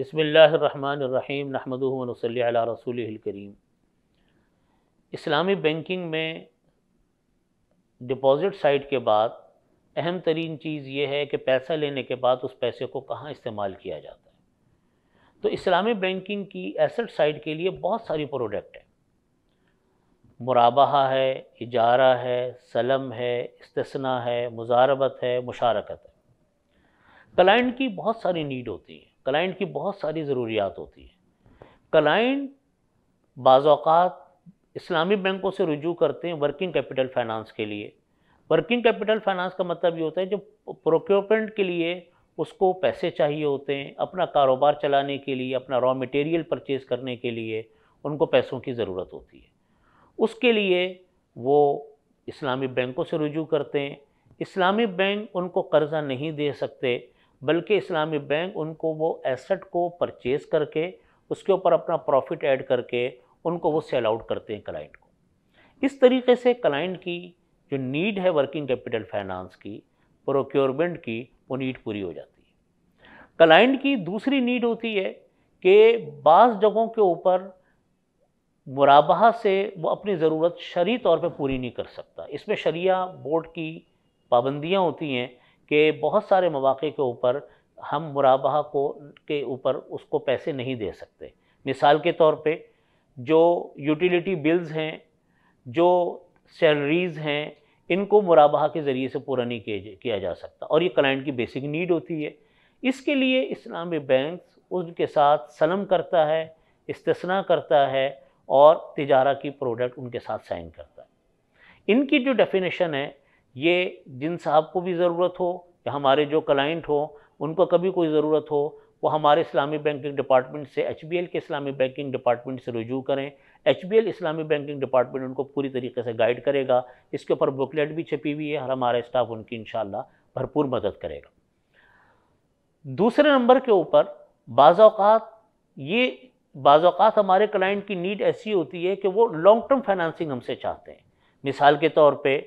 बसमीम नहमदल रसूल करीम इस्लामी बैंकिंग में डिपॉज़िट साइड के बाद अहम तरीन चीज़ ये है कि पैसा लेने के बाद उस पैसे को कहाँ इस्तेमाल किया जाता है तो इस्लामी बैंकिंग की एसेट साइड के लिए बहुत सारी प्रोडक्ट है मुराबा है इजारा है सलम है इसतना है मुजारबत है मुशारकत है क्लाइंट की बहुत सारी नीड होती है क्लाइंट की बहुत सारी ज़रूरियात होती है क्लाइंट बाज़ात इस्लामी बैंकों से रुजू करते हैं वर्किंग कैपिटल फाइनेंस के लिए वर्किंग कैपिटल फाइनेंस का मतलब ये होता है जो प्रोक्योरमेंट के लिए उसको पैसे चाहिए होते हैं अपना कारोबार चलाने के लिए अपना रॉ मटेरियल परचेज़ करने के लिए उनको पैसों की ज़रूरत होती है उसके लिए वो इस्लामी बैंकों से रुजू करते हैं इस्लामी बैंक उनको कर्ज़ा नहीं दे सकते बल्कि इस्लामी बैंक उनको वो एसेट को परचेज़ करके उसके ऊपर अपना प्रॉफिट ऐड करके उनको वो सेल आउट करते हैं क्लाइंट को इस तरीके से क्लाइंट की जो नीड है वर्किंग कैपिटल फाइनेंस की प्रोक्योरमेंट की वो नीड पूरी हो जाती है क्लाइंट की दूसरी नीड होती है कि बास जगहों के ऊपर मुराबा से वो अपनी ज़रूरत शरी तौर पे पूरी नहीं कर सकता इसमें शरिया बोर्ड की पाबंदियाँ होती हैं कि बहुत सारे मौाक़े के ऊपर हम मुराबा को के ऊपर उसको पैसे नहीं दे सकते मिसाल के तौर पे जो यूटिलिटी बिल्स हैं जो सैलरीज़ हैं इनको मुराबा के ज़रिए से पूरा नहीं किया जा सकता और ये क्लाइंट की बेसिक नीड होती है इसके लिए इस्लामी बैंक उनके साथ सलम करता है इस्तना करता है और तिजारा की प्रोडक्ट उनके साथ साइन करता है इनकी जो डेफिनेशन है ये जिन साहब को भी ज़रूरत हो या हमारे जो क्लाइंट हो उनको कभी कोई ज़रूरत हो वो हमारे इस्लामी बैंकिंग डिपार्टमेंट से एच के इस्लामी बैंकिंग डिपार्टमेंट से रजू करें एच इस्लामी बैंकिंग डिपार्टमेंट उनको पूरी तरीके से गाइड करेगा इसके ऊपर बुकलेट भी छपी हुई है और हमारा स्टाफ उनकी इन भरपूर मदद करेगा दूसरे नंबर के ऊपर बाज़ात ये बाज़ात हमारे क्लाइंट की नीड ऐसी होती है कि वो लॉन्ग टर्म फाइनेंसिंग हमसे चाहते हैं मिसाल के तौर पर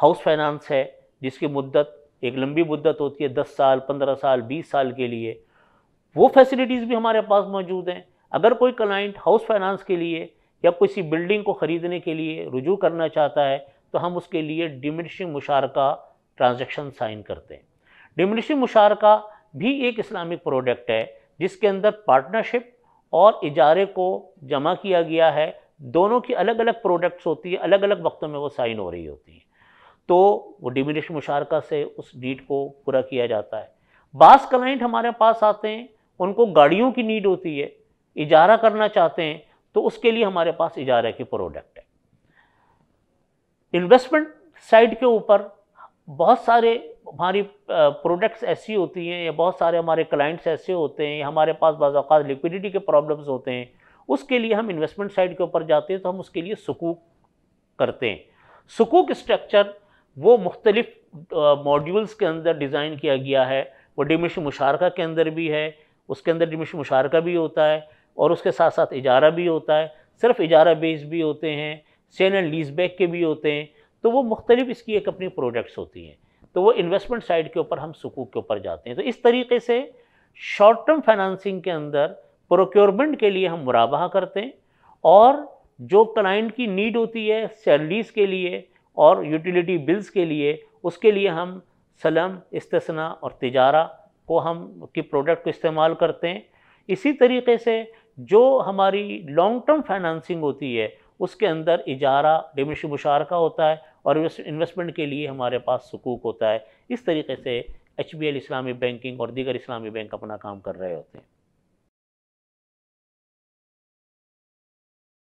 हाउस फाइनेंस है जिसकी मुद्दत एक लंबी मुद्दत होती है दस साल पंद्रह साल बीस साल के लिए वो फैसिलिटीज़ भी हमारे पास मौजूद हैं अगर कोई क्लाइंट हाउस फाइनेंस के लिए या किसी बिल्डिंग को ख़रीदने के लिए रुजू करना चाहता है तो हम उसके लिए डिमिनिशिंग मुशारका ट्रांजेक्शन साइन करते हैं डिमिनिशिंग मुशारका भी एक इस्लामिक प्रोडक्ट है जिसके अंदर पार्टनरशिप और इजारे को जमा किया गया है दोनों की अलग अलग प्रोडक्ट्स होती है अलग अलग वक्तों में वो साइन हो रही होती हैं तो वो डिमिनिश मुशारका से उस नीड को पूरा किया जाता है बास क्लाइंट हमारे पास आते हैं उनको गाड़ियों की नीड होती है इजारा करना चाहते हैं तो उसके लिए हमारे पास इजारे की प्रोडक्ट है इन्वेस्टमेंट साइड के ऊपर बहुत सारे हमारी प्रोडक्ट्स ऐसी होती हैं या बहुत सारे हमारे क्लाइंट्स ऐसे होते हैं या हमारे पास बाज़ात लिक्विडिटी के प्रॉब्लम्स होते हैं उसके लिए हम इन्वेस्टमेंट साइड के ऊपर जाते हैं तो हम उसके लिए सुकूक करते हैं सुकूक स्ट्रक्चर वो मुख्तलिफ मॉड्यूल्स के अंदर डिज़ाइन किया गया है वो डिमिश मुशारका के अंदर भी है उसके अंदर डिमिश मुशारका भी होता है और उसके साथ साथ इजारा भी होता है सिर्फ इजारा बेस भी होते हैं सेल एंड लीज बैक के भी होते हैं तो वो मुख्तलिफ इसकी एक अपनी प्रोडक्ट्स होती हैं तो वो इन्वेस्टमेंट साइड के ऊपर हम सुकूक के ऊपर जाते हैं तो इस तरीके से शॉर्ट टर्म फाइनेंसिंग के अंदर प्रोक्योरमेंट के लिए हम मुराबा करते हैं और जो क्लाइंट की नीड होती है सैलरीज के लिए और यूटिलिटी बिल्स के लिए उसके लिए हम सलम इस्तना और तिजारा को हम की प्रोडक्ट को इस्तेमाल करते हैं इसी तरीके से जो हमारी लॉन्ग टर्म फाइनेंसिंग होती है उसके अंदर इजारा डिमिश मुशारका होता है और इन्वेस्टमेंट के लिए हमारे पास सुकूक होता है इस तरीके से एच इस्लामी बैंकिंग और दीगर इस्लामी बैंक अपना काम कर रहे होते हैं